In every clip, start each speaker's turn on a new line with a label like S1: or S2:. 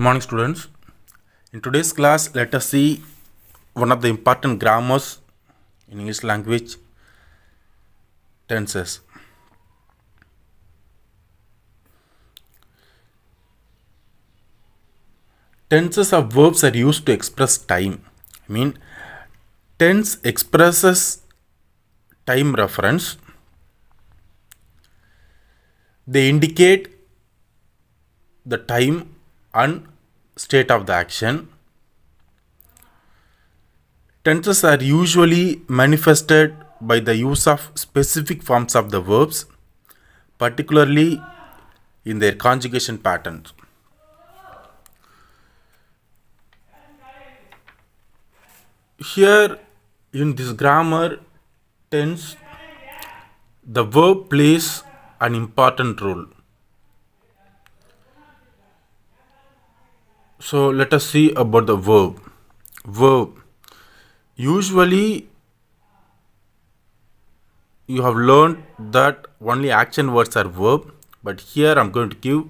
S1: Morning students. In today's class, let us see one of the important grammars in English language tenses. Tenses of verbs are used to express time. I mean, tense expresses time reference. They indicate the time and state of the action. Tenses are usually manifested by the use of specific forms of the verbs, particularly in their conjugation patterns. Here in this grammar tense, the verb plays an important role. So let us see about the verb. Verb. Usually you have learned that only action words are verb but here I'm going to give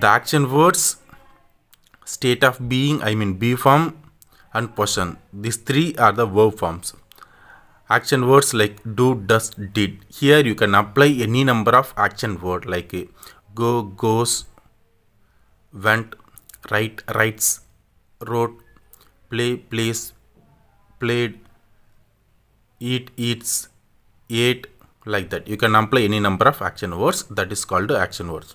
S1: the action words state of being I mean be form and person. These three are the verb forms. Action words like do, does, did. Here you can apply any number of action word like go, goes, went, write, writes, wrote, play, plays, played, eat, eats, ate, like that. You can apply any number of action words that is called action words.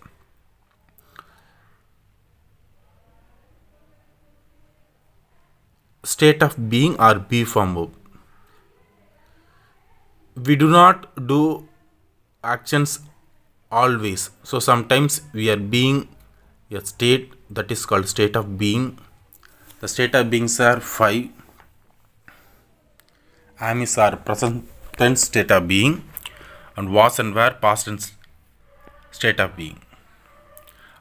S1: State of being or be form verb. We do not do actions always. So sometimes we are being a state that is called state of being the state of beings are five am is our present tense state of being and was and were past tense state of being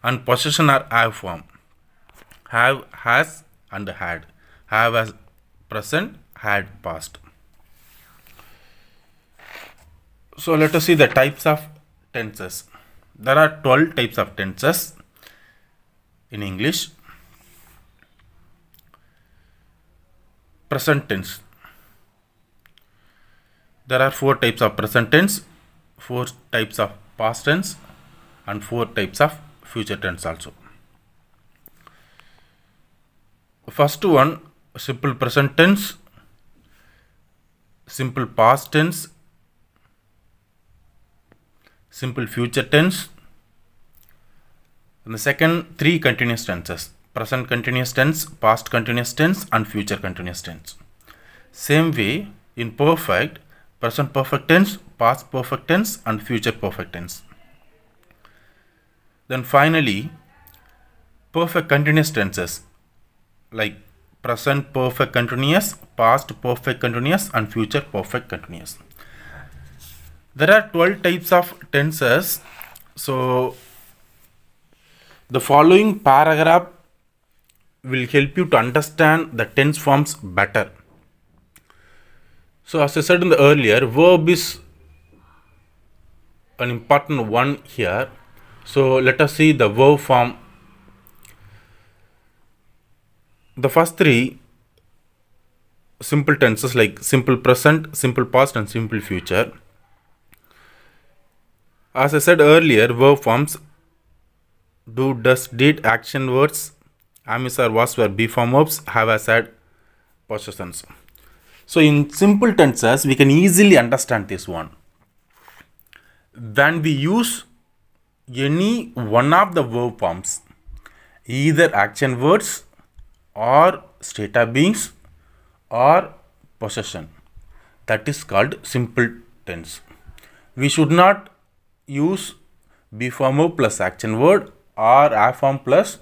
S1: and possession are have form have has and had have as present had past so let us see the types of tenses there are 12 types of tenses in English. Present tense. There are four types of present tense, four types of past tense and four types of future tense also. First one simple present tense, simple past tense, simple future tense, and the second three continuous tenses present continuous tense, past continuous tense and future continuous tense. Same way in perfect, present perfect tense, past perfect tense and future perfect tense. Then finally, perfect continuous tenses like present perfect continuous, past perfect continuous and future perfect continuous. There are 12 types of tenses. So the following paragraph will help you to understand the tense forms better. So as I said in the earlier, verb is an important one here. So let us see the verb form. The first three simple tenses like simple present, simple past and simple future. As I said earlier, verb forms do, does, did, action words, am, or was were be form verbs, have, has, had, possessions. So in simple tenses, we can easily understand this one. When we use any one of the verb forms, either action words or of beings or possession. That is called simple tense. We should not use be form verb plus action word or form plus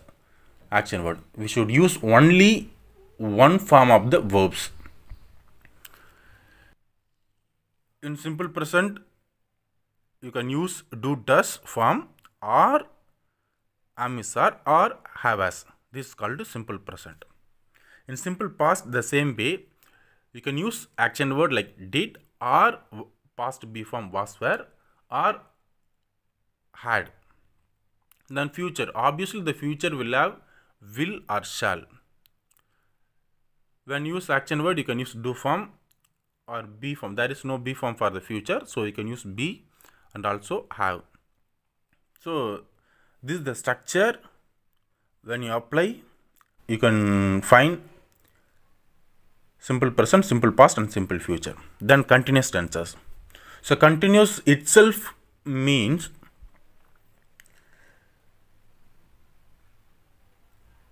S1: action word. We should use only one form of the verbs. In simple present, you can use do does form or am is are or have as. This is called simple present. In simple past, the same way, you can use action word like did or past be form was were or had then future obviously the future will have will or shall when you use action word you can use do form or be form there is no be form for the future so you can use be and also have so this is the structure when you apply you can find simple present simple past and simple future then continuous tenses so continuous itself means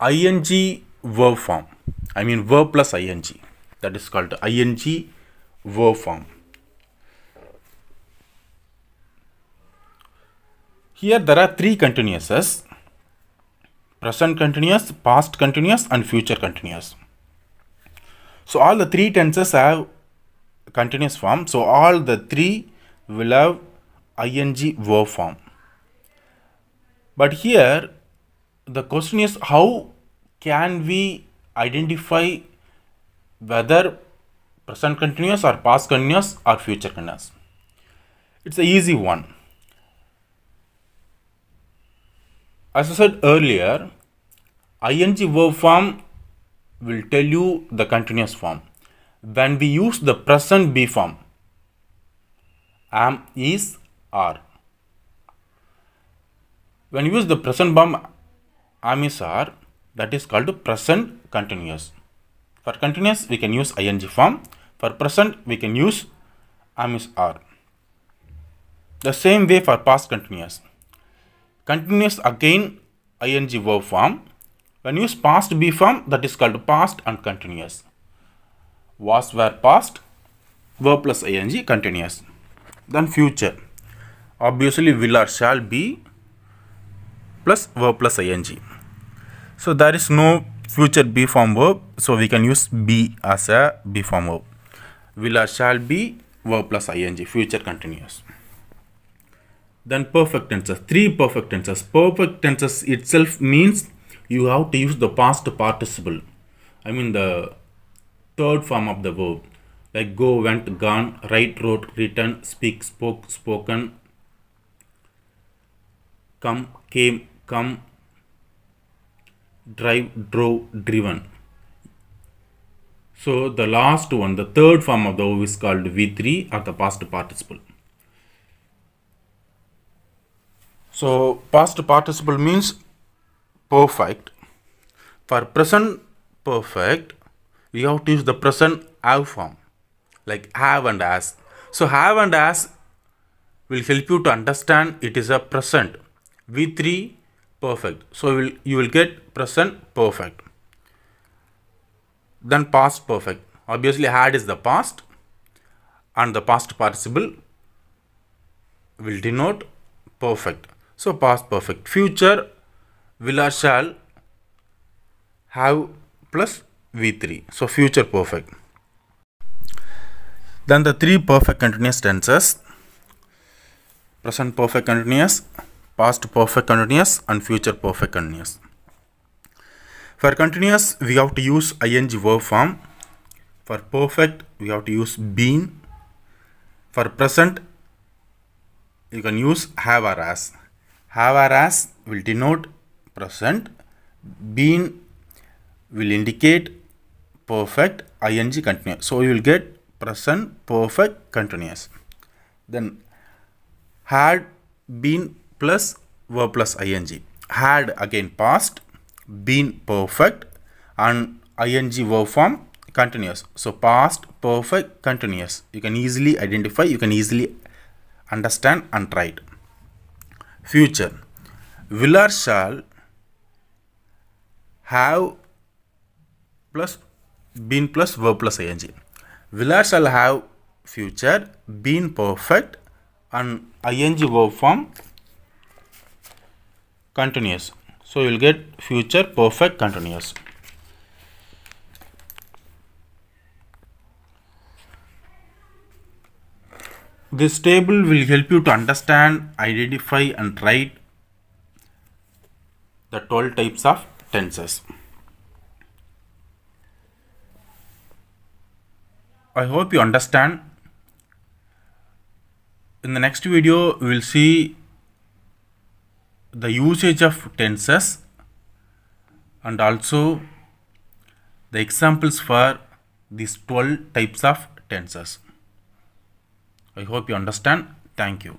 S1: ing verb form. I mean verb plus ing. That is called ing verb form. Here there are three continuouses. Present continuous, past continuous and future continuous. So all the three tenses have continuous form. So all the three will have ing verb form. But here the question is how can we identify whether present continuous or past continuous or future continuous it's an easy one as i said earlier ing verb form will tell you the continuous form when we use the present be form am is are when you use the present form amisar that is called present continuous. For continuous we can use ing form. For present we can use amisar. The same way for past continuous. Continuous again ing verb form. When use past be form that is called past and continuous. Was were past, verb plus ing continuous. Then future. Obviously will or shall be plus verb plus ing. So there is no future be form verb. So we can use be as a be form verb. Will or shall be verb plus ing. Future continuous. Then perfect tenses. Three perfect tenses. Perfect tenses itself means you have to use the past participle. I mean the third form of the verb. Like go, went, gone, write, wrote, written, speak, spoke, spoken, come, came, come drive drove driven so the last one the third form of the verb is called v3 or the past participle so past participle means perfect for present perfect we have to use the present have form like have and as so have and as will help you to understand it is a present v3 perfect. So will, you will get present perfect. Then past perfect. Obviously had is the past and the past participle will denote perfect. So past perfect. Future will or shall have plus V3. So future perfect. Then the three perfect continuous tenses. Present perfect continuous past perfect continuous and future perfect continuous. For continuous, we have to use ing verb form. For perfect, we have to use been. For present, you can use have or as. Have or as will denote present. Been will indicate perfect ing continuous. So you will get present perfect continuous. Then had been plus verb plus ing. Had again past, been perfect and ing verb form continuous. So past, perfect, continuous. You can easily identify, you can easily understand and write. Future. Will or shall have plus been plus verb plus ing. Will or shall have future, been perfect and ing verb form continuous so you will get future perfect continuous this table will help you to understand identify and write the 12 types of tenses I hope you understand in the next video we will see the usage of tenses and also the examples for these 12 types of tenses. I hope you understand. Thank you.